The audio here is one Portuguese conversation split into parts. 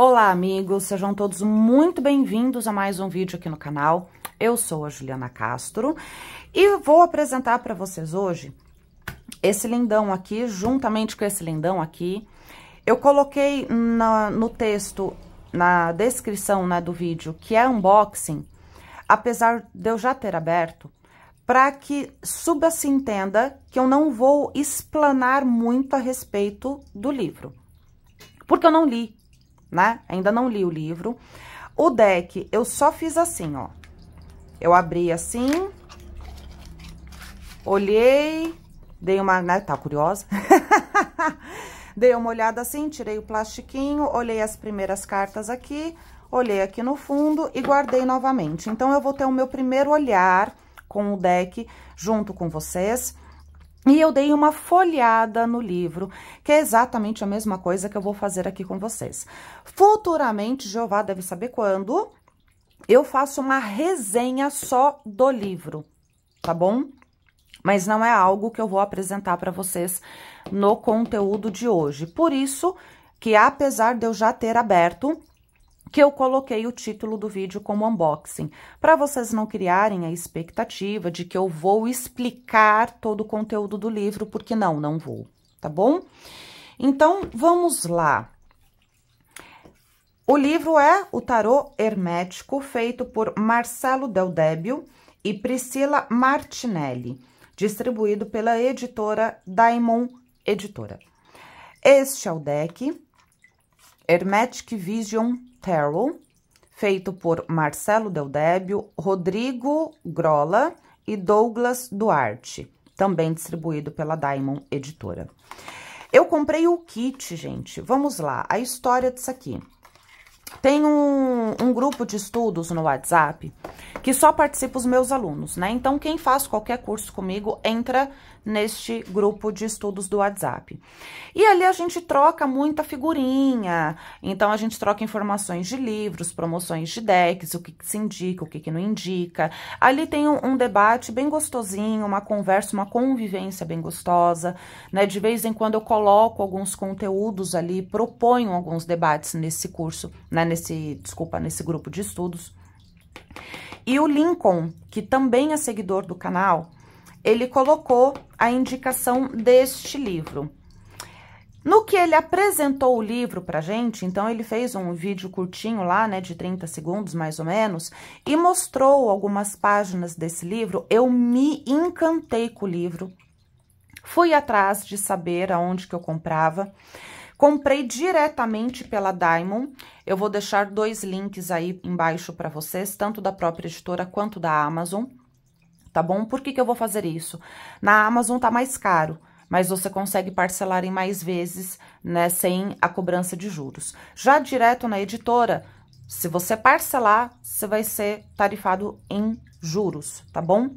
Olá, amigos! Sejam todos muito bem-vindos a mais um vídeo aqui no canal. Eu sou a Juliana Castro e vou apresentar para vocês hoje esse lindão aqui, juntamente com esse lindão aqui. Eu coloquei na, no texto, na descrição né, do vídeo, que é unboxing, apesar de eu já ter aberto, para que suba se entenda que eu não vou explanar muito a respeito do livro, porque eu não li né? Ainda não li o livro. O deck, eu só fiz assim, ó. Eu abri assim, olhei, dei uma... Né? Tá curiosa? dei uma olhada assim, tirei o plastiquinho, olhei as primeiras cartas aqui, olhei aqui no fundo e guardei novamente. Então, eu vou ter o meu primeiro olhar com o deck junto com vocês. E eu dei uma folhada no livro, que é exatamente a mesma coisa que eu vou fazer aqui com vocês. Futuramente, Jeová deve saber quando, eu faço uma resenha só do livro, tá bom? Mas não é algo que eu vou apresentar para vocês no conteúdo de hoje. Por isso que, apesar de eu já ter aberto que eu coloquei o título do vídeo como unboxing, para vocês não criarem a expectativa de que eu vou explicar todo o conteúdo do livro, porque não, não vou, tá bom? Então, vamos lá. O livro é O Tarô Hermético, feito por Marcelo Débio e Priscila Martinelli, distribuído pela editora Daimon Editora. Este é o deck Hermetic Vision Terrell, feito por Marcelo Deldebio, Rodrigo Grola e Douglas Duarte, também distribuído pela Diamond Editora. Eu comprei o kit, gente. Vamos lá, a história disso aqui. Tem um, um, grupo de estudos no WhatsApp que só participa os meus alunos, né? Então, quem faz qualquer curso comigo entra neste grupo de estudos do WhatsApp. E ali a gente troca muita figurinha, então a gente troca informações de livros, promoções de decks, o que, que se indica, o que, que, não indica. Ali tem um, um, debate bem gostosinho, uma conversa, uma convivência bem gostosa, né? De vez em quando eu coloco alguns conteúdos ali, proponho alguns debates nesse curso, né? Nesse, desculpa, nesse grupo de estudos. E o Lincoln, que também é seguidor do canal, ele colocou a indicação deste livro. No que ele apresentou o livro pra gente, então ele fez um vídeo curtinho lá, né, de 30 segundos mais ou menos, e mostrou algumas páginas desse livro. Eu me encantei com o livro. Fui atrás de saber aonde que eu comprava. Comprei diretamente pela Diamond. Eu vou deixar dois links aí embaixo para vocês, tanto da própria editora quanto da Amazon tá bom? Por que, que eu vou fazer isso? Na Amazon tá mais caro, mas você consegue parcelar em mais vezes, né, sem a cobrança de juros. Já direto na editora, se você parcelar, você vai ser tarifado em juros, tá bom?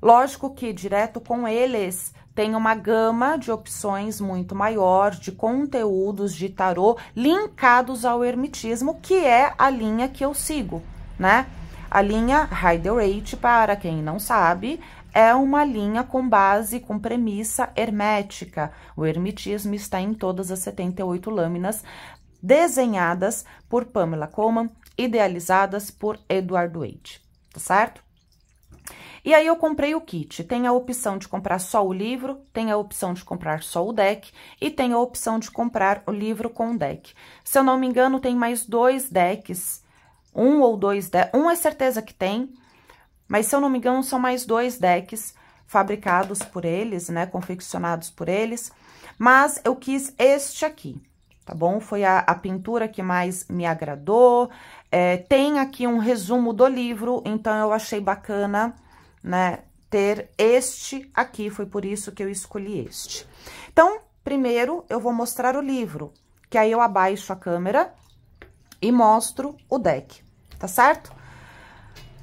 Lógico que direto com eles tem uma gama de opções muito maior de conteúdos de tarô linkados ao ermitismo, que é a linha que eu sigo, né? A linha Heiderate, para quem não sabe, é uma linha com base, com premissa hermética. O hermetismo está em todas as 78 lâminas desenhadas por Pamela Coleman, idealizadas por Eduardo Waite, tá certo? E aí eu comprei o kit. Tem a opção de comprar só o livro, tem a opção de comprar só o deck e tem a opção de comprar o livro com o deck. Se eu não me engano, tem mais dois decks um ou dois decks, um é certeza que tem, mas se eu não me engano são mais dois decks fabricados por eles, né, confeccionados por eles, mas eu quis este aqui, tá bom? Foi a, a pintura que mais me agradou, é, tem aqui um resumo do livro, então eu achei bacana, né, ter este aqui, foi por isso que eu escolhi este. Então, primeiro eu vou mostrar o livro, que aí eu abaixo a câmera e mostro o deck, tá certo?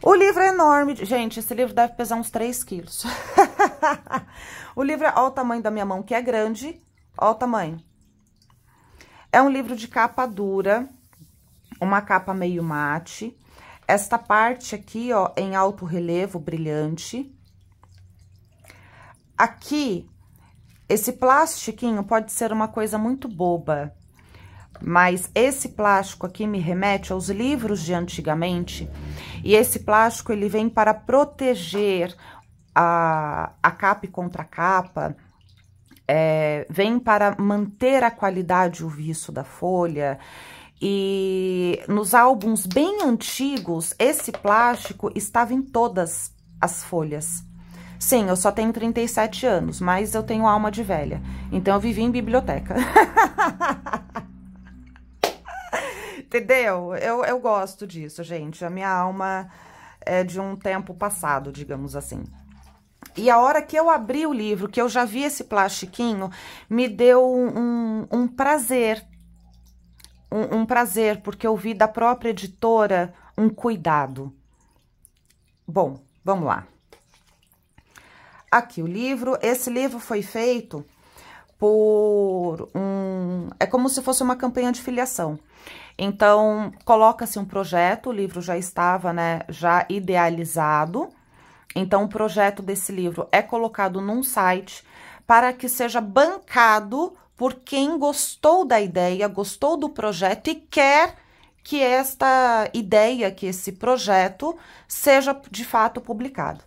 O livro é enorme, gente, esse livro deve pesar uns 3 quilos. o livro, ó é, o tamanho da minha mão, que é grande, ó o tamanho. É um livro de capa dura, uma capa meio mate. Esta parte aqui, ó, em alto relevo, brilhante. Aqui, esse plastiquinho pode ser uma coisa muito boba, mas esse plástico aqui me remete aos livros de antigamente, e esse plástico ele vem para proteger a, a capa contra a capa, é, vem para manter a qualidade e o viço da folha, e nos álbuns bem antigos, esse plástico estava em todas as folhas. Sim, eu só tenho 37 anos, mas eu tenho alma de velha. Então, eu vivi em biblioteca. Entendeu? Eu, eu gosto disso, gente. A minha alma é de um tempo passado, digamos assim. E a hora que eu abri o livro, que eu já vi esse plastiquinho, me deu um, um prazer. Um, um prazer, porque eu vi da própria editora um cuidado. Bom, vamos lá. Aqui o livro. Esse livro foi feito por um. É como se fosse uma campanha de filiação. Então, coloca-se um projeto, o livro já estava, né, já idealizado. Então, o projeto desse livro é colocado num site para que seja bancado por quem gostou da ideia, gostou do projeto e quer que esta ideia, que esse projeto seja de fato publicado.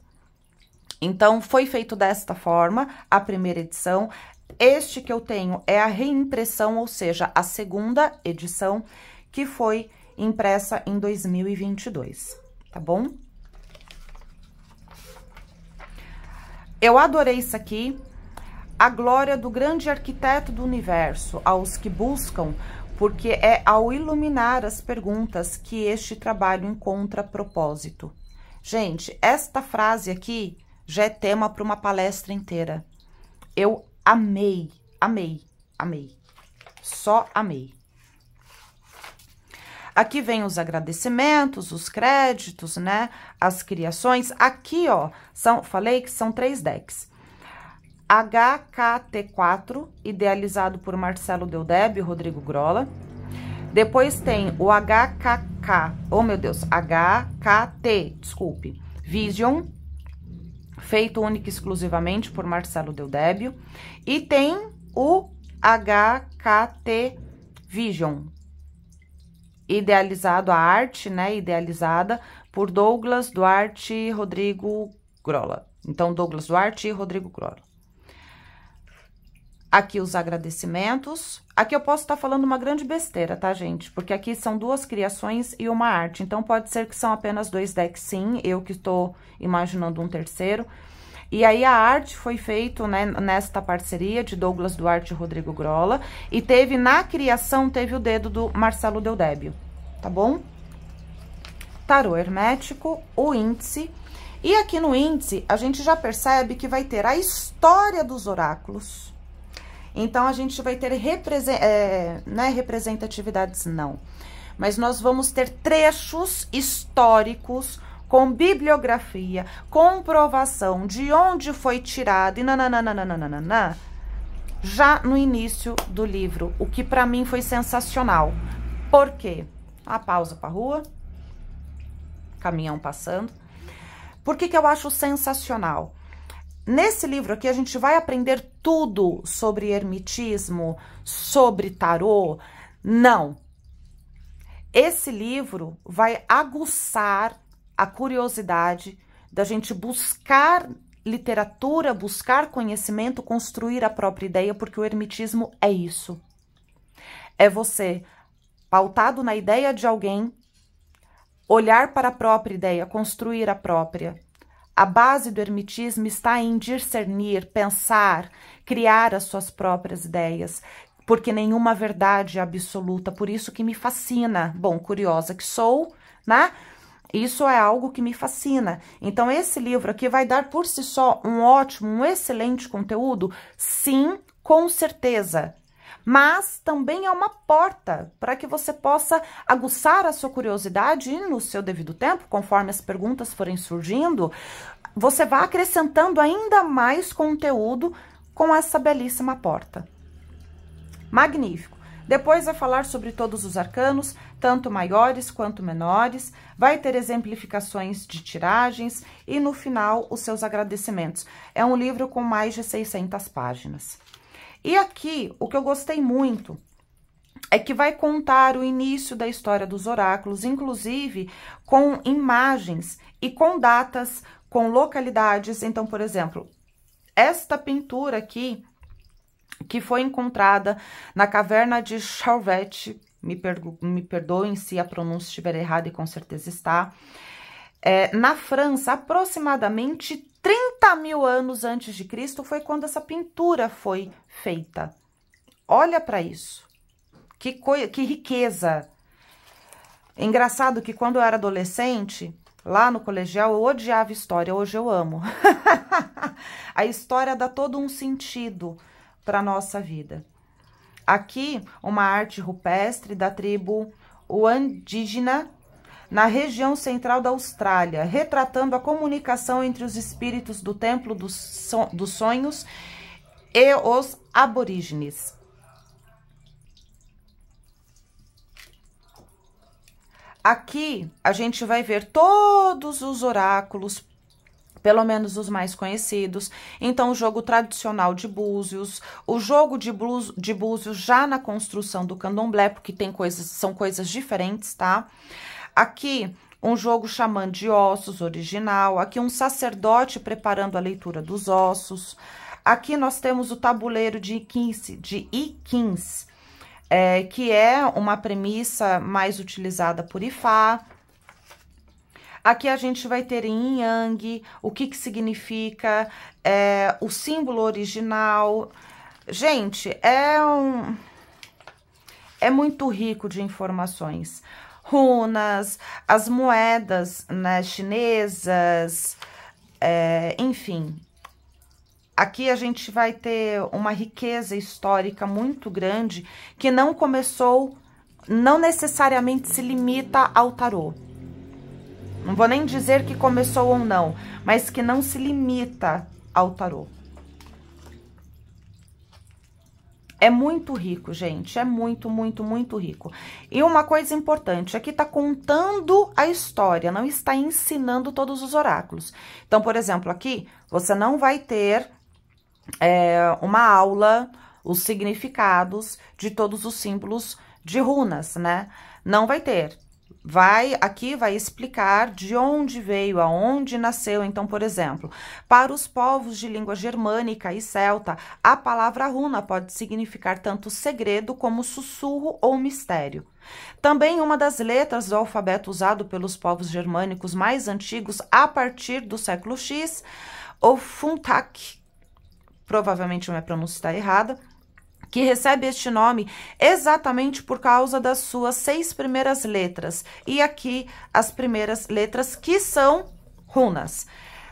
Então, foi feito desta forma a primeira edição. Este que eu tenho é a reimpressão, ou seja, a segunda edição que foi impressa em 2022, tá bom? Eu adorei isso aqui. A glória do grande arquiteto do universo aos que buscam, porque é ao iluminar as perguntas que este trabalho encontra propósito. Gente, esta frase aqui já é tema para uma palestra inteira. Eu amei, amei, amei. Só amei. Aqui vem os agradecimentos, os créditos, né? As criações. Aqui, ó, são, falei que são três decks. HKT4, idealizado por Marcelo Deldeb e Rodrigo Grola. Depois tem o HKK, oh meu Deus, HKT, desculpe, Vision, feito única e exclusivamente por Marcelo Deldébio. E tem o HKT Vision, idealizado a arte, né, idealizada por Douglas Duarte e Rodrigo Grola. Então, Douglas Duarte e Rodrigo Grola. Aqui os agradecimentos. Aqui eu posso estar tá falando uma grande besteira, tá, gente? Porque aqui são duas criações e uma arte. Então, pode ser que são apenas dois decks, sim. Eu que estou imaginando um terceiro. E aí a arte foi feita né, nesta parceria de Douglas Duarte e Rodrigo Grola. E teve, na criação, teve o dedo do Marcelo Deudébio, tá bom? Tarô hermético, o índice. E aqui no índice, a gente já percebe que vai ter a história dos oráculos. Então, a gente vai ter é, né, representatividades, não. Mas nós vamos ter trechos históricos com bibliografia, comprovação de onde foi tirado e nananana, já no início do livro, o que para mim foi sensacional. Por quê? A pausa para rua, caminhão passando. Por que, que eu acho sensacional? Nesse livro aqui, a gente vai aprender tudo sobre ermitismo, sobre tarô. Não. Esse livro vai aguçar a curiosidade da gente buscar literatura, buscar conhecimento, construir a própria ideia, porque o ermitismo é isso. É você, pautado na ideia de alguém, olhar para a própria ideia, construir a própria. A base do ermitismo está em discernir, pensar, criar as suas próprias ideias, porque nenhuma verdade é absoluta. Por isso que me fascina, bom, curiosa que sou, né? Isso é algo que me fascina. Então, esse livro aqui vai dar por si só um ótimo, um excelente conteúdo? Sim, com certeza. Mas também é uma porta para que você possa aguçar a sua curiosidade e, no seu devido tempo, conforme as perguntas forem surgindo, você vá acrescentando ainda mais conteúdo com essa belíssima porta. Magnífico! Depois vai falar sobre todos os arcanos, tanto maiores quanto menores, vai ter exemplificações de tiragens e, no final, os seus agradecimentos. É um livro com mais de 600 páginas. E aqui, o que eu gostei muito é que vai contar o início da história dos oráculos, inclusive com imagens e com datas, com localidades. Então, por exemplo, esta pintura aqui que foi encontrada na caverna de Charvet, me, me perdoem se a pronúncia estiver errada e com certeza está, é, na França, aproximadamente 30 mil anos antes de Cristo, foi quando essa pintura foi feita. Olha para isso. Que, que riqueza. Engraçado que quando eu era adolescente, lá no colegial, eu odiava história, hoje eu amo. a história dá todo um sentido para nossa vida. Aqui, uma arte rupestre da tribo Wandígena, na região central da Austrália, retratando a comunicação entre os espíritos do templo dos, dos sonhos e os aborígenes. Aqui a gente vai ver todos os oráculos pelo menos os mais conhecidos. Então, o jogo tradicional de Búzios, o jogo de, blues, de Búzios já na construção do candomblé, porque tem coisas, são coisas diferentes, tá? Aqui, um jogo chamando de ossos original, aqui um sacerdote preparando a leitura dos ossos. Aqui nós temos o tabuleiro de Ikins, de Ikins é, que é uma premissa mais utilizada por Ifá, Aqui a gente vai ter em Yang, o que que significa, é, o símbolo original. Gente, é um... É muito rico de informações. Runas, as moedas né, chinesas, é, enfim, Aqui a gente vai ter uma riqueza histórica muito grande que não começou, não necessariamente se limita ao tarô. Não vou nem dizer que começou ou não, mas que não se limita ao tarô. É muito rico, gente. É muito, muito, muito rico. E uma coisa importante, aqui está contando a história, não está ensinando todos os oráculos. Então, por exemplo, aqui você não vai ter é, uma aula, os significados de todos os símbolos de runas, né? Não vai ter vai aqui vai explicar de onde veio, aonde nasceu. Então, por exemplo, para os povos de língua germânica e celta, a palavra runa pode significar tanto segredo como sussurro ou mistério. Também uma das letras do alfabeto usado pelos povos germânicos mais antigos a partir do século X, o Funtak, provavelmente minha pronúncia está errada, que recebe este nome exatamente por causa das suas seis primeiras letras. E aqui as primeiras letras que são runas.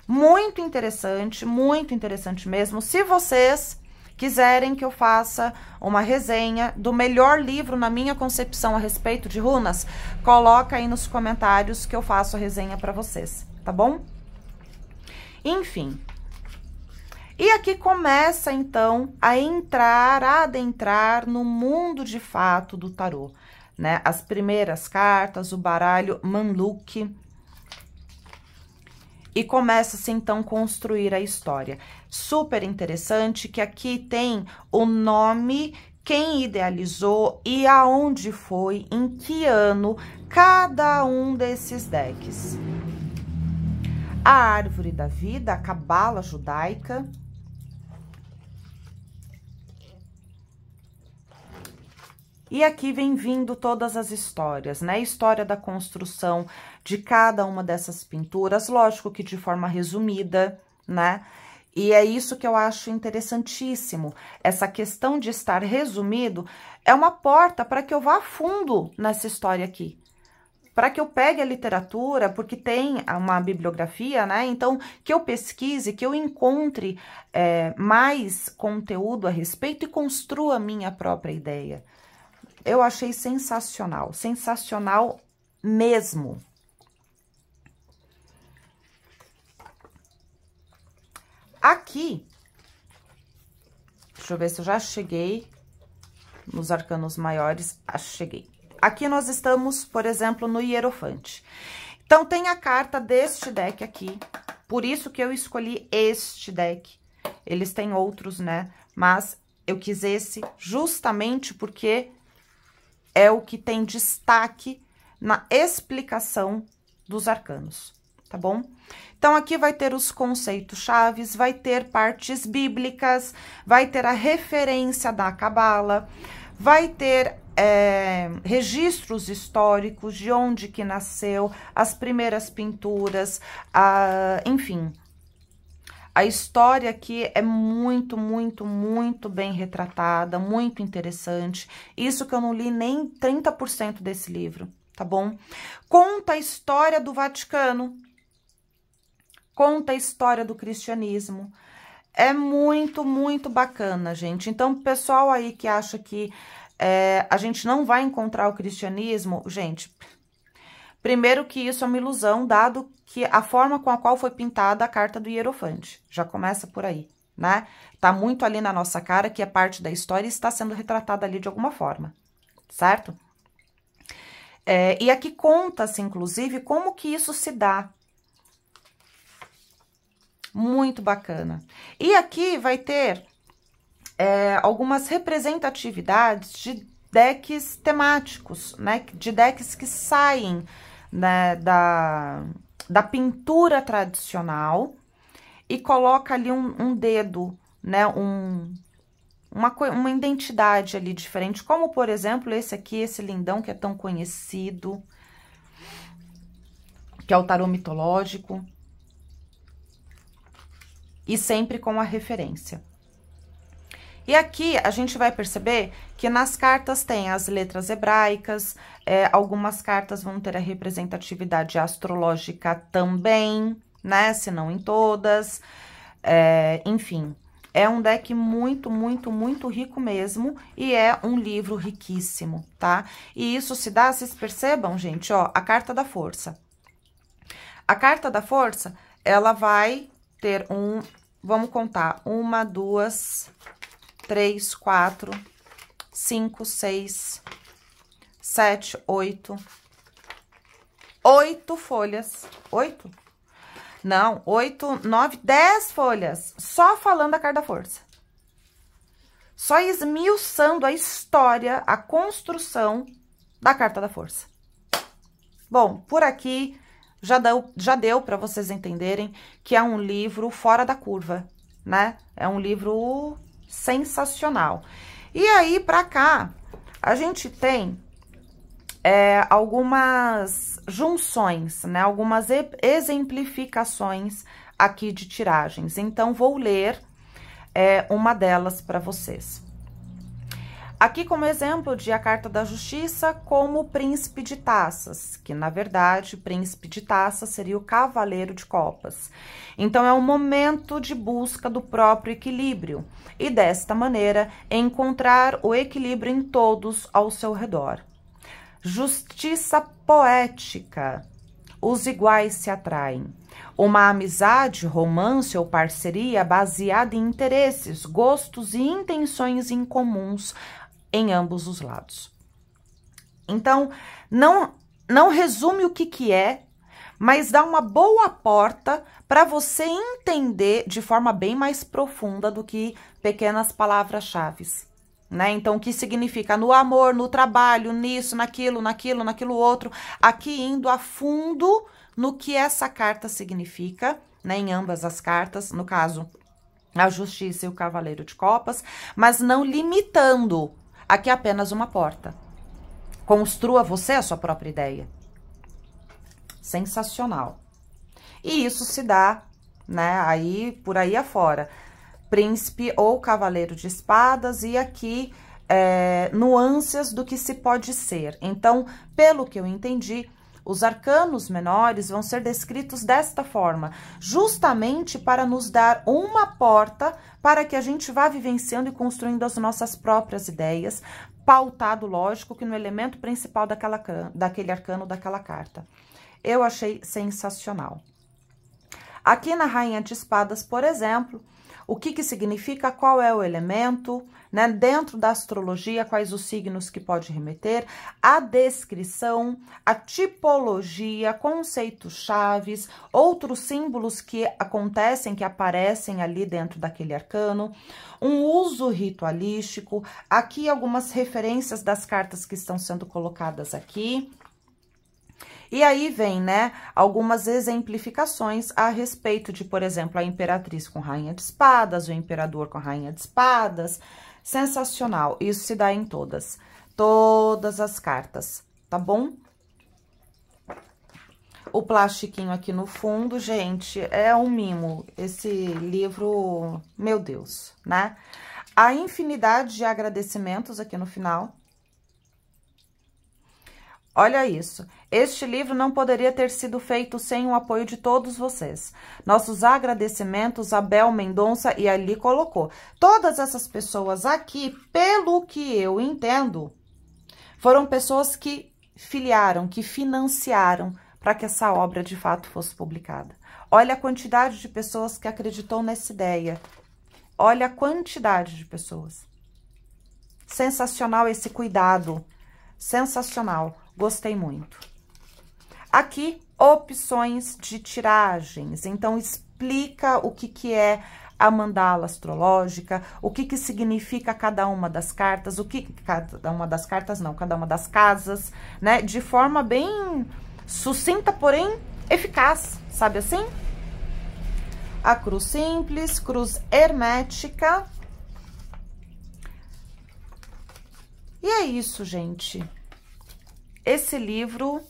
Muito interessante, muito interessante mesmo. Se vocês quiserem que eu faça uma resenha do melhor livro na minha concepção a respeito de runas, coloca aí nos comentários que eu faço a resenha para vocês, tá bom? Enfim, e aqui começa então a entrar, a adentrar no mundo de fato do tarô, né? As primeiras cartas, o baralho Manluk. E começa-se então construir a história. Super interessante que aqui tem o nome quem idealizou e aonde foi, em que ano, cada um desses decks. A árvore da vida, a cabala judaica, E aqui vem vindo todas as histórias, né? História da construção de cada uma dessas pinturas, lógico que de forma resumida, né? E é isso que eu acho interessantíssimo. Essa questão de estar resumido é uma porta para que eu vá a fundo nessa história aqui. Para que eu pegue a literatura, porque tem uma bibliografia, né? Então, que eu pesquise, que eu encontre é, mais conteúdo a respeito e construa a minha própria ideia. Eu achei sensacional, sensacional mesmo. Aqui, deixa eu ver se eu já cheguei nos arcanos maiores, ah, cheguei. Aqui nós estamos, por exemplo, no Hierofante. Então, tem a carta deste deck aqui, por isso que eu escolhi este deck. Eles têm outros, né? Mas eu quis esse justamente porque é o que tem destaque na explicação dos arcanos, tá bom? Então, aqui vai ter os conceitos chaves, vai ter partes bíblicas, vai ter a referência da cabala, vai ter é, registros históricos de onde que nasceu, as primeiras pinturas, a, enfim, a história aqui é muito, muito, muito bem retratada, muito interessante. Isso que eu não li nem 30% desse livro, tá bom? Conta a história do Vaticano. Conta a história do cristianismo. É muito, muito bacana, gente. Então, pessoal aí que acha que é, a gente não vai encontrar o cristianismo, gente, Primeiro que isso é uma ilusão, dado que a forma com a qual foi pintada a carta do Hierofante. Já começa por aí, né? Tá muito ali na nossa cara que é parte da história e está sendo retratada ali de alguma forma, certo? É, e aqui conta-se, inclusive, como que isso se dá. Muito bacana. E aqui vai ter é, algumas representatividades de decks temáticos, né? De decks que saem né, da, da pintura tradicional e coloca ali um, um dedo, né, um, uma, uma identidade ali diferente, como, por exemplo, esse aqui, esse lindão que é tão conhecido, que é o tarô mitológico, e sempre com a referência. E aqui a gente vai perceber que nas cartas tem as letras hebraicas, é, algumas cartas vão ter a representatividade astrológica também, né? Se não em todas. É, enfim, é um deck muito, muito, muito rico mesmo e é um livro riquíssimo, tá? E isso se dá, vocês percebam, gente, ó, a carta da força. A carta da força, ela vai ter um, vamos contar, uma, duas, três, quatro, cinco, seis, sete, oito. Oito folhas. Oito? Não, oito, nove, dez folhas. Só falando a carta da força. Só esmiuçando a história, a construção da carta da força. Bom, por aqui já deu, já deu para vocês entenderem que é um livro fora da curva, né? É um livro sensacional. E aí, pra cá, a gente tem é, algumas junções, né? Algumas exemplificações aqui de tiragens. Então, vou ler é, uma delas para vocês. Aqui como exemplo de A Carta da Justiça como príncipe de taças, que na verdade príncipe de taças seria o cavaleiro de copas. Então é um momento de busca do próprio equilíbrio e desta maneira encontrar o equilíbrio em todos ao seu redor. Justiça poética. Os iguais se atraem. Uma amizade, romance ou parceria baseada em interesses, gostos e intenções incomuns em ambos os lados. Então, não, não resume o que, que é, mas dá uma boa porta para você entender de forma bem mais profunda do que pequenas palavras-chave. Né? Então, o que significa no amor, no trabalho, nisso, naquilo, naquilo, naquilo outro, aqui indo a fundo no que essa carta significa, né? Em ambas as cartas, no caso, a justiça e o cavaleiro de copas, mas não limitando Aqui é apenas uma porta. Construa você a sua própria ideia. Sensacional. E isso se dá, né, aí, por aí afora. Príncipe ou cavaleiro de espadas e aqui é, nuances do que se pode ser. Então, pelo que eu entendi, os arcanos menores vão ser descritos desta forma, justamente para nos dar uma porta para que a gente vá vivenciando e construindo as nossas próprias ideias, pautado, lógico, que no elemento principal daquela, daquele arcano, daquela carta. Eu achei sensacional. Aqui na Rainha de Espadas, por exemplo, o que que significa, qual é o elemento, né? Dentro da astrologia, quais os signos que pode remeter, a descrição, a tipologia, conceitos chaves, outros símbolos que acontecem, que aparecem ali dentro daquele arcano, um uso ritualístico, aqui algumas referências das cartas que estão sendo colocadas aqui, e aí vem, né, algumas exemplificações a respeito de, por exemplo, a imperatriz com rainha de espadas, o imperador com rainha de espadas. Sensacional, isso se dá em todas, todas as cartas, tá bom? O plastiquinho aqui no fundo, gente, é um mimo. Esse livro, meu Deus, né? A infinidade de agradecimentos aqui no final, Olha isso. Este livro não poderia ter sido feito sem o apoio de todos vocês. Nossos agradecimentos a Bel Mendonça e a Li colocou. Todas essas pessoas aqui, pelo que eu entendo, foram pessoas que filiaram, que financiaram para que essa obra de fato fosse publicada. Olha a quantidade de pessoas que acreditou nessa ideia. Olha a quantidade de pessoas. Sensacional esse cuidado. Sensacional. Gostei muito. Aqui, opções de tiragens. Então, explica o que, que é a mandala astrológica, o que, que significa cada uma das cartas, o que cada uma das cartas não, cada uma das casas, né? De forma bem sucinta, porém eficaz, sabe assim? A cruz simples, cruz hermética. E é isso, gente. Esse livro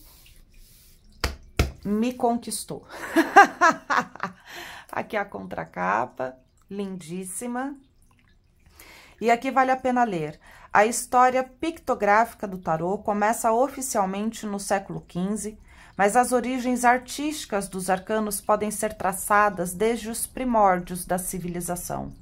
me conquistou. aqui a contracapa, lindíssima. E aqui vale a pena ler. A história pictográfica do tarô começa oficialmente no século XV, mas as origens artísticas dos arcanos podem ser traçadas desde os primórdios da civilização.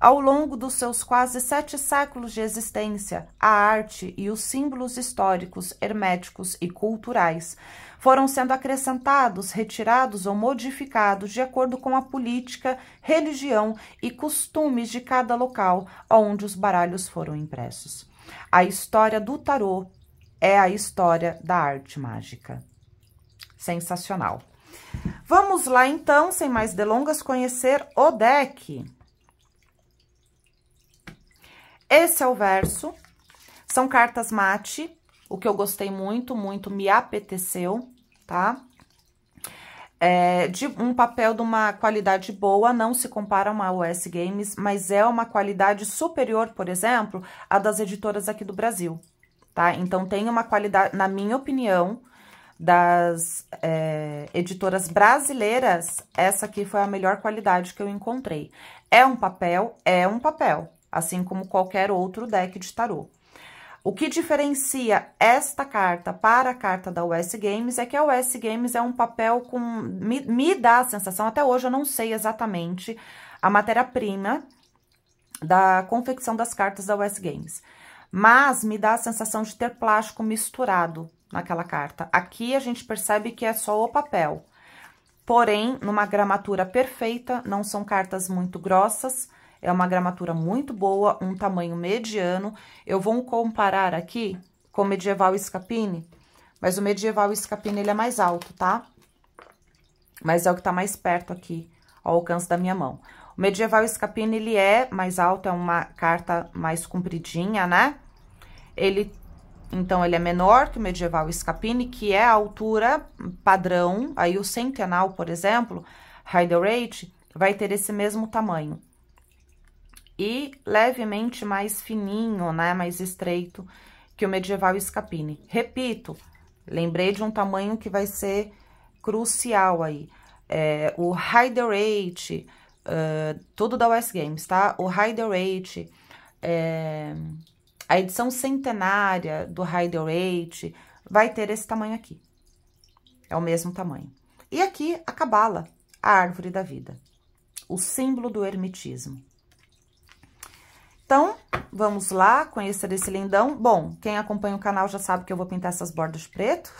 Ao longo dos seus quase sete séculos de existência, a arte e os símbolos históricos, herméticos e culturais foram sendo acrescentados, retirados ou modificados de acordo com a política, religião e costumes de cada local onde os baralhos foram impressos. A história do tarô é a história da arte mágica. Sensacional! Vamos lá então, sem mais delongas, conhecer o deck. Esse é o verso. São cartas mate, o que eu gostei muito, muito me apeteceu, tá? É, de um papel de uma qualidade boa, não se compara a uma US Games, mas é uma qualidade superior, por exemplo, a das editoras aqui do Brasil, tá? Então, tem uma qualidade, na minha opinião, das é, editoras brasileiras, essa aqui foi a melhor qualidade que eu encontrei. É um papel? É um papel, assim como qualquer outro deck de tarô. O que diferencia esta carta para a carta da US Games é que a US Games é um papel com... Me, me dá a sensação, até hoje eu não sei exatamente a matéria-prima da confecção das cartas da US Games. Mas me dá a sensação de ter plástico misturado naquela carta. Aqui a gente percebe que é só o papel. Porém, numa gramatura perfeita, não são cartas muito grossas, é uma gramatura muito boa, um tamanho mediano. Eu vou comparar aqui com o medieval escapine, mas o medieval escapine ele é mais alto, tá? Mas é o que tá mais perto aqui, ao alcance da minha mão. O medieval escapine ele é mais alto, é uma carta mais compridinha, né? Ele, então, ele é menor que o medieval escapine, que é a altura padrão. Aí o centenal, por exemplo, Heiderate, vai ter esse mesmo tamanho e levemente mais fininho, né, mais estreito que o medieval escapine. Repito, lembrei de um tamanho que vai ser crucial aí. É, o Hyderate, uh, tudo da West Games, tá? O Hyderate, é, a edição centenária do Hyderate vai ter esse tamanho aqui. É o mesmo tamanho. E aqui, a cabala, a árvore da vida, o símbolo do ermitismo. Então, vamos lá conhecer esse lindão. Bom, quem acompanha o canal já sabe que eu vou pintar essas bordas de preto.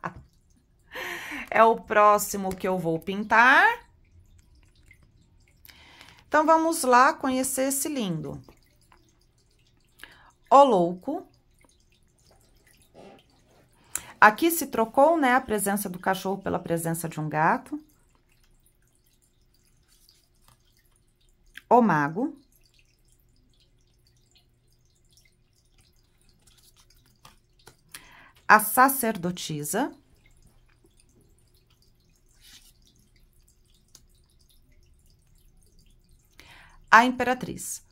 é o próximo que eu vou pintar. Então, vamos lá conhecer esse lindo. O louco. Aqui se trocou, né, a presença do cachorro pela presença de um gato. O mago. a sacerdotisa. A imperatriz.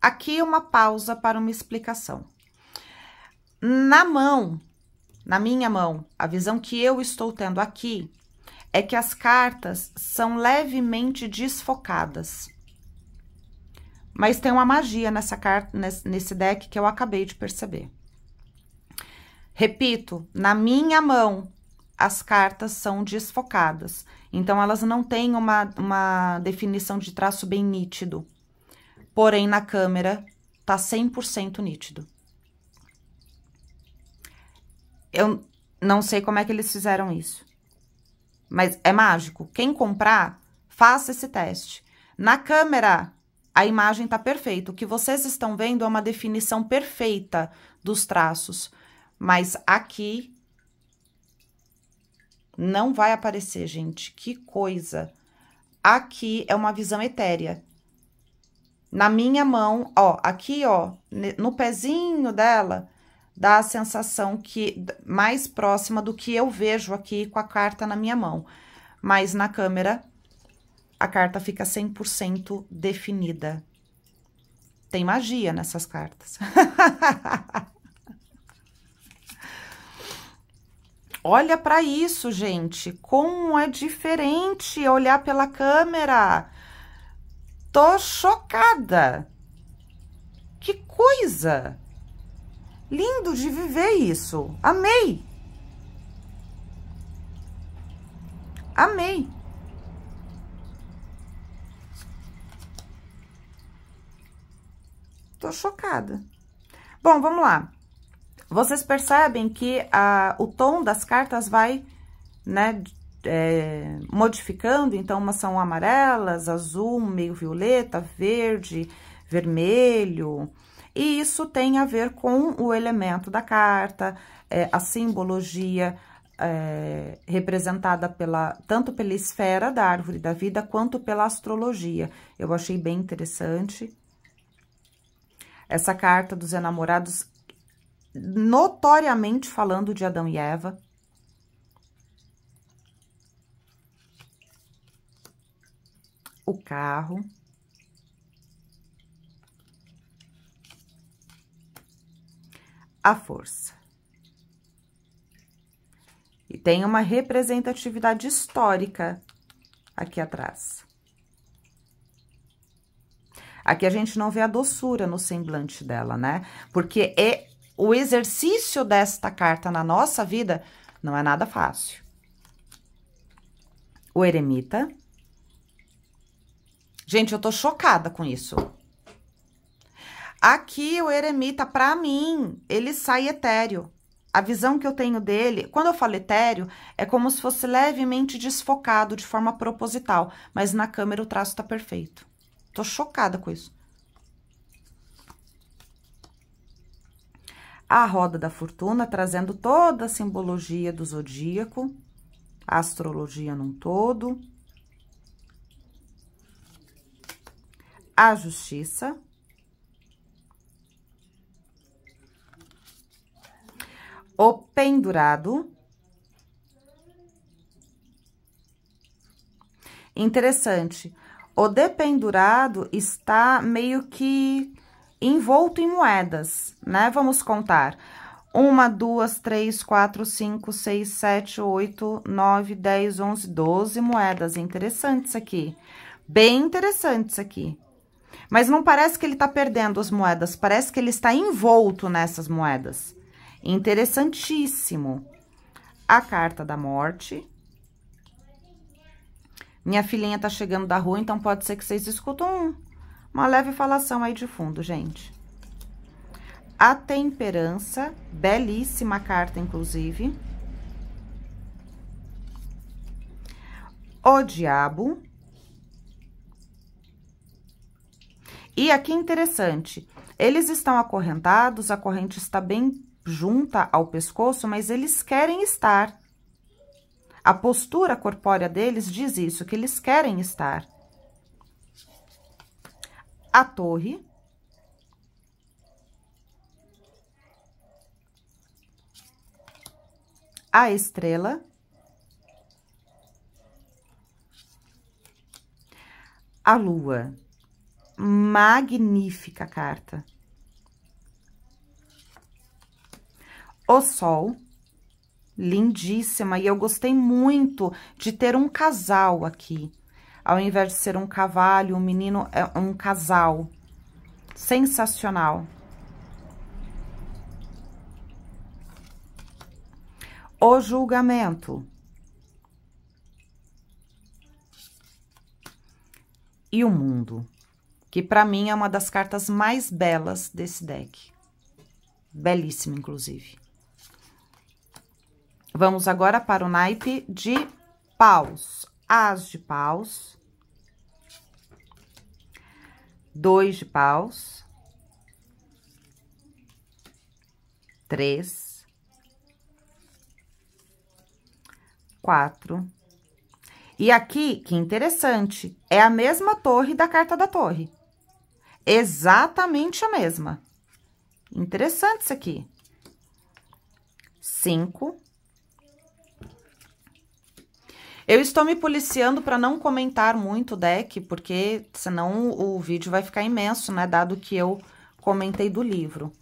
Aqui uma pausa para uma explicação. Na mão, na minha mão, a visão que eu estou tendo aqui é que as cartas são levemente desfocadas. Mas tem uma magia nessa carta, nesse deck que eu acabei de perceber. Repito, na minha mão as cartas são desfocadas. Então, elas não têm uma, uma definição de traço bem nítido. Porém, na câmera, tá 100% nítido. Eu não sei como é que eles fizeram isso. Mas é mágico. Quem comprar, faça esse teste. Na câmera, a imagem tá perfeita. O que vocês estão vendo é uma definição perfeita dos traços mas aqui não vai aparecer, gente. Que coisa! Aqui é uma visão etérea. Na minha mão, ó, aqui, ó, no pezinho dela, dá a sensação que mais próxima do que eu vejo aqui com a carta na minha mão. Mas na câmera, a carta fica 100% definida. Tem magia nessas cartas. Olha para isso, gente. Como é diferente olhar pela câmera. Tô chocada. Que coisa! Lindo de viver isso. Amei. Amei. Tô chocada. Bom, vamos lá. Vocês percebem que a, o tom das cartas vai, né, é, modificando, então, umas são amarelas, azul, meio violeta, verde, vermelho. E isso tem a ver com o elemento da carta, é, a simbologia é, representada pela, tanto pela esfera da árvore da vida, quanto pela astrologia. Eu achei bem interessante. Essa carta dos enamorados notoriamente falando de Adão e Eva. O carro. A força. E tem uma representatividade histórica aqui atrás. Aqui a gente não vê a doçura no semblante dela, né? Porque é o exercício desta carta na nossa vida não é nada fácil. O eremita. Gente, eu tô chocada com isso. Aqui, o eremita, para mim, ele sai etéreo. A visão que eu tenho dele, quando eu falo etéreo, é como se fosse levemente desfocado de forma proposital, mas na câmera o traço tá perfeito. Tô chocada com isso. a roda da fortuna, trazendo toda a simbologia do zodíaco, a astrologia num todo, a justiça, o pendurado. Interessante. O dependurado está meio que envolto em moedas, né? Vamos contar. Uma, duas, três, quatro, cinco, seis, sete, oito, nove, dez, onze, doze moedas. Interessantes aqui. Bem interessantes aqui. Mas não parece que ele está perdendo as moedas, parece que ele está envolto nessas moedas. Interessantíssimo. A carta da morte. Minha filhinha está chegando da rua, então pode ser que vocês escutam um uma leve falação aí de fundo, gente. A temperança, belíssima carta, inclusive. O diabo. E aqui interessante, eles estão acorrentados, a corrente está bem junta ao pescoço, mas eles querem estar. A postura corpórea deles diz isso, que eles querem estar a torre. A estrela. A lua. Magnífica carta. O sol. Lindíssima. E eu gostei muito de ter um casal aqui ao invés de ser um cavalo, um menino é um casal. Sensacional. O julgamento. E o mundo, que para mim é uma das cartas mais belas desse deck. Belíssima, inclusive. Vamos agora para o naipe de paus as de paus, dois de paus, três, quatro. E aqui, que interessante, é a mesma torre da carta da torre. Exatamente a mesma. Interessante isso aqui. Cinco, eu estou me policiando para não comentar muito o deck, porque senão o vídeo vai ficar imenso, né? Dado que eu comentei do livro.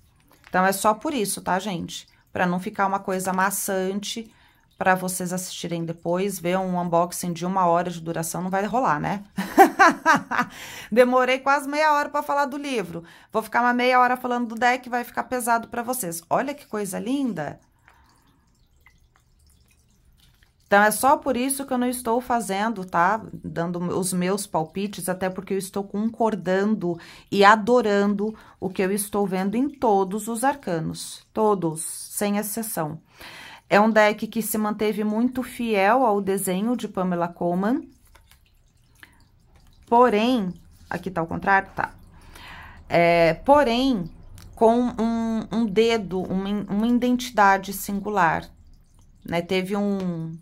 Então, é só por isso, tá, gente? Para não ficar uma coisa maçante para vocês assistirem depois, ver um unboxing de uma hora de duração, não vai rolar, né? Demorei quase meia hora para falar do livro. Vou ficar uma meia hora falando do deck, vai ficar pesado para vocês. Olha que coisa linda! Então, é só por isso que eu não estou fazendo, tá? Dando os meus palpites, até porque eu estou concordando e adorando o que eu estou vendo em todos os arcanos. Todos, sem exceção. É um deck que se manteve muito fiel ao desenho de Pamela Coleman. Porém, aqui tá ao contrário, tá? É, porém, com um, um dedo, uma, uma identidade singular, né? Teve um,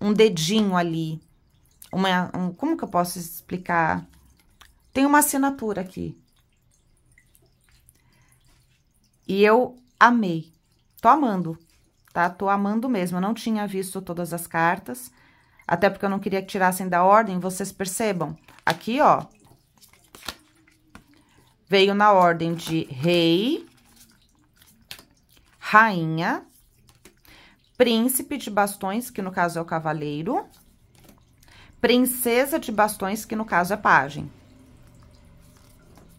um dedinho ali, uma, um, como que eu posso explicar? Tem uma assinatura aqui. E eu amei. Tô amando, tá? Tô amando mesmo. Eu não tinha visto todas as cartas, até porque eu não queria que tirassem da ordem. Vocês percebam? Aqui, ó. Veio na ordem de rei, rainha, príncipe de bastões, que no caso é o cavaleiro, princesa de bastões, que no caso é pajem.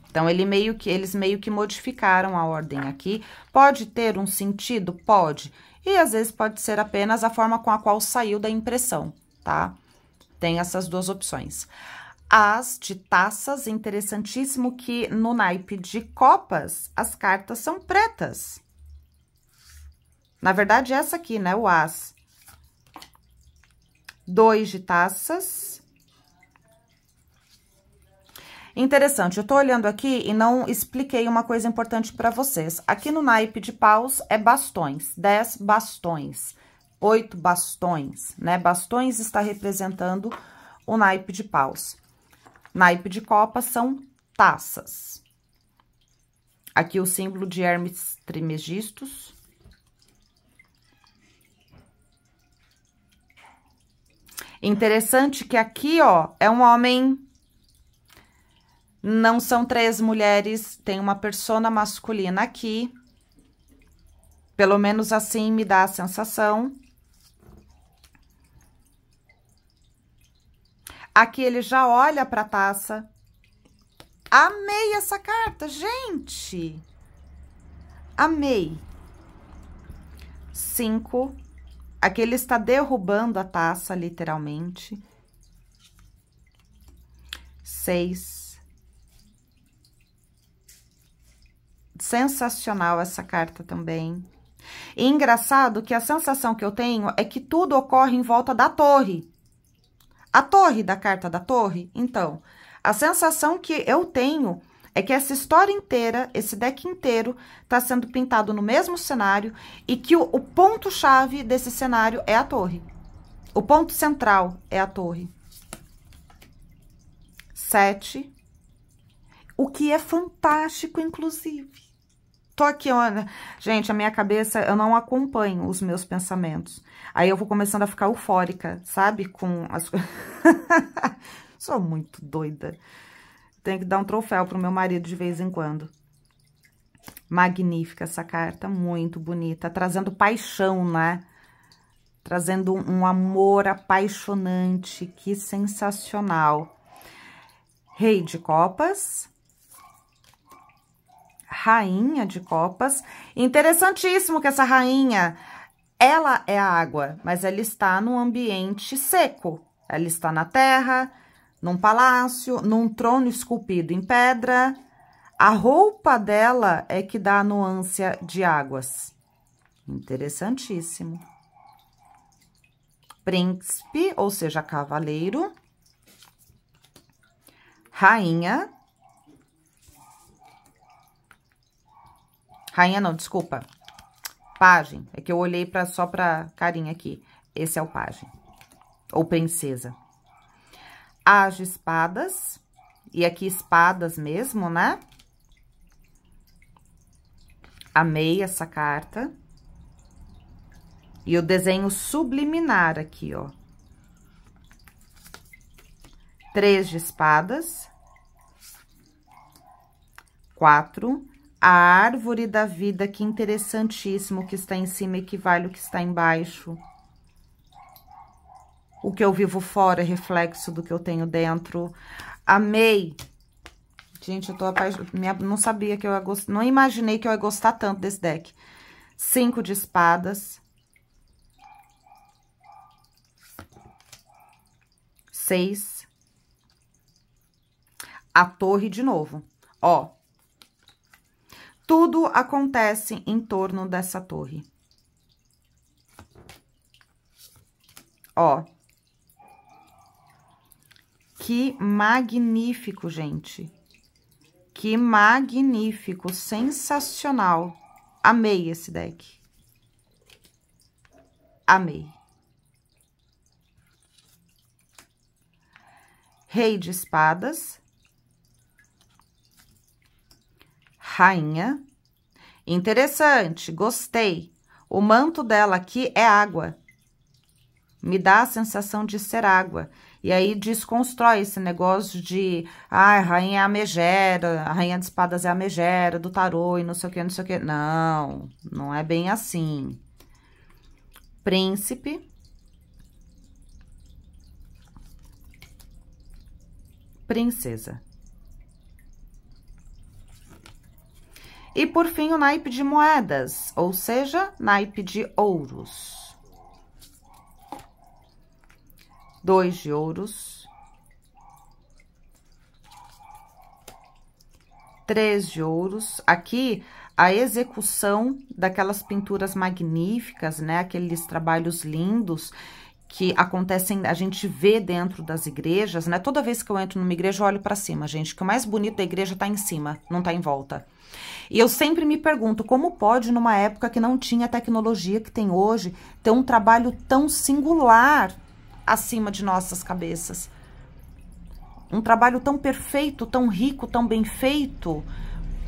Então, ele meio que, eles meio que modificaram a ordem aqui. Pode ter um sentido? Pode. E, às vezes, pode ser apenas a forma com a qual saiu da impressão, tá? Tem essas duas opções. As de taças, interessantíssimo que no naipe de copas, as cartas são pretas. Na verdade, essa aqui, né? O as. Dois de taças. Interessante, eu tô olhando aqui e não expliquei uma coisa importante para vocês. Aqui no naipe de paus é bastões, dez bastões, oito bastões, né? Bastões está representando o naipe de paus. Naipe de copa são taças. Aqui o símbolo de Hermes Trimegistus. Interessante que aqui, ó, é um homem. Não são três mulheres, tem uma persona masculina aqui. Pelo menos assim me dá a sensação. Aqui ele já olha para a taça. Amei essa carta, gente! Amei. Cinco Aqui ele está derrubando a taça, literalmente. Seis. Sensacional essa carta também. E engraçado que a sensação que eu tenho é que tudo ocorre em volta da torre. A torre da carta da torre. Então, a sensação que eu tenho é que essa história inteira, esse deck inteiro, está sendo pintado no mesmo cenário e que o, o ponto-chave desse cenário é a torre. O ponto central é a torre. Sete. O que é fantástico, inclusive. Tô aqui, olha. Gente, a minha cabeça, eu não acompanho os meus pensamentos. Aí eu vou começando a ficar eufórica, sabe? Com as Sou muito doida. Tenho que dar um troféu pro meu marido de vez em quando. Magnífica essa carta, muito bonita. Trazendo paixão, né? Trazendo um amor apaixonante, que sensacional. Rei de copas. Rainha de copas. Interessantíssimo que essa rainha, ela é água, mas ela está num ambiente seco. Ela está na terra, num palácio, num trono esculpido em pedra. A roupa dela é que dá a nuância de águas. Interessantíssimo. Príncipe, ou seja, cavaleiro. Rainha. Rainha não, desculpa. Pajem. É que eu olhei pra, só pra carinha aqui. Esse é o pajem. Ou princesa as espadas, e aqui espadas mesmo, né? Amei essa carta. E o desenho subliminar aqui, ó. Três de espadas. Quatro. A árvore da vida, que interessantíssimo, que está em cima equivale ao que está embaixo. O que eu vivo fora é reflexo do que eu tenho dentro. Amei. Gente, eu tô apaixonada. Não sabia que eu ia gostar. Não imaginei que eu ia gostar tanto desse deck. Cinco de espadas. Seis. A torre de novo. Ó. Tudo acontece em torno dessa torre. Ó. Que magnífico, gente. Que magnífico, sensacional. Amei esse deck. Amei. Rei de espadas. Rainha. Interessante, gostei. O manto dela aqui é água. Me dá a sensação de ser água. E aí desconstrói esse negócio de, ah, a rainha é a megera, a rainha de espadas é a megera do tarô e não sei o que, não sei o que. Não, não é bem assim. Príncipe. Princesa. E por fim, o naipe de moedas, ou seja, naipe de ouros. dois de ouros, três de ouros. Aqui, a execução daquelas pinturas magníficas, né? Aqueles trabalhos lindos que acontecem, a gente vê dentro das igrejas, né? Toda vez que eu entro numa igreja, eu olho para cima, gente, que o mais bonito da igreja tá em cima, não tá em volta. E eu sempre me pergunto como pode, numa época que não tinha a tecnologia que tem hoje, ter um trabalho tão singular acima de nossas cabeças. Um trabalho tão perfeito, tão rico, tão bem feito.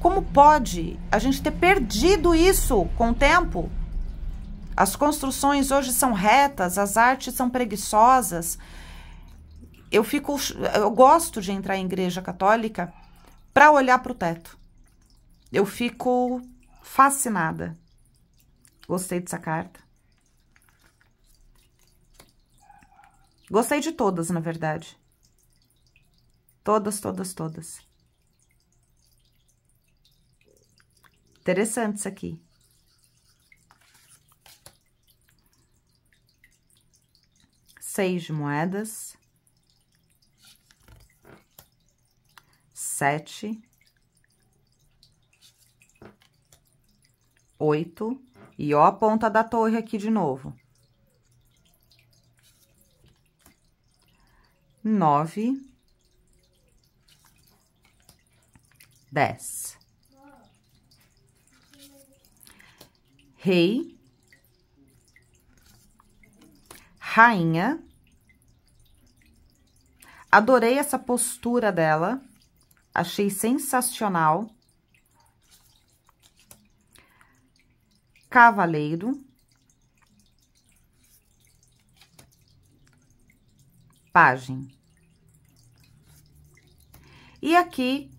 Como pode a gente ter perdido isso com o tempo? As construções hoje são retas, as artes são preguiçosas. Eu fico, eu gosto de entrar em igreja católica para olhar para o teto. Eu fico fascinada. Gostei dessa carta. Gostei de todas, na verdade. Todas, todas, todas. Interessante isso aqui. Seis de moedas. Sete. Oito. E ó a ponta da torre aqui de novo. nove, dez. Rei, rainha. Adorei essa postura dela, achei sensacional. Cavaleiro. página. E aqui,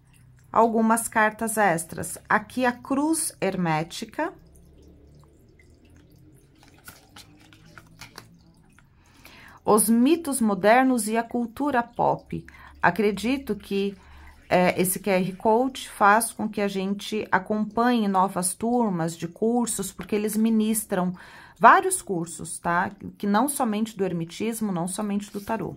algumas cartas extras. Aqui, a cruz hermética. Os mitos modernos e a cultura pop. Acredito que é, esse QR Code faz com que a gente acompanhe novas turmas de cursos, porque eles ministram vários cursos, tá? Que não somente do hermetismo, não somente do tarô.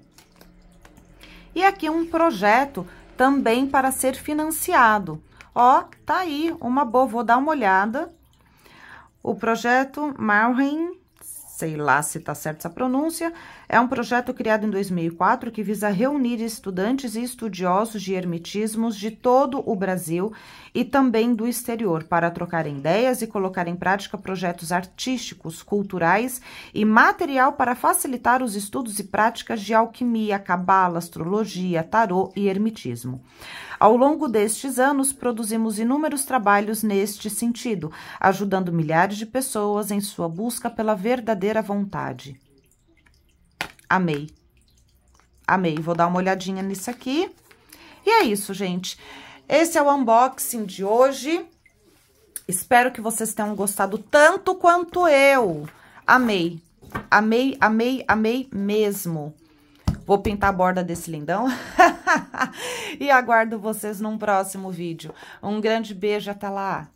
E aqui um projeto também para ser financiado. Ó, tá aí, uma boa, vou dar uma olhada. O projeto Marheim sei lá se está certa essa pronúncia, é um projeto criado em 2004 que visa reunir estudantes e estudiosos de hermetismos de todo o Brasil e também do exterior para trocarem ideias e colocar em prática projetos artísticos, culturais e material para facilitar os estudos e práticas de alquimia, cabala, astrologia, tarô e hermetismo. Ao longo destes anos, produzimos inúmeros trabalhos neste sentido, ajudando milhares de pessoas em sua busca pela verdadeira vontade. Amei. Amei. Vou dar uma olhadinha nisso aqui. E é isso, gente. Esse é o unboxing de hoje. Espero que vocês tenham gostado tanto quanto eu. Amei. Amei, amei, amei mesmo. Vou pintar a borda desse lindão. e aguardo vocês num próximo vídeo. Um grande beijo, até lá!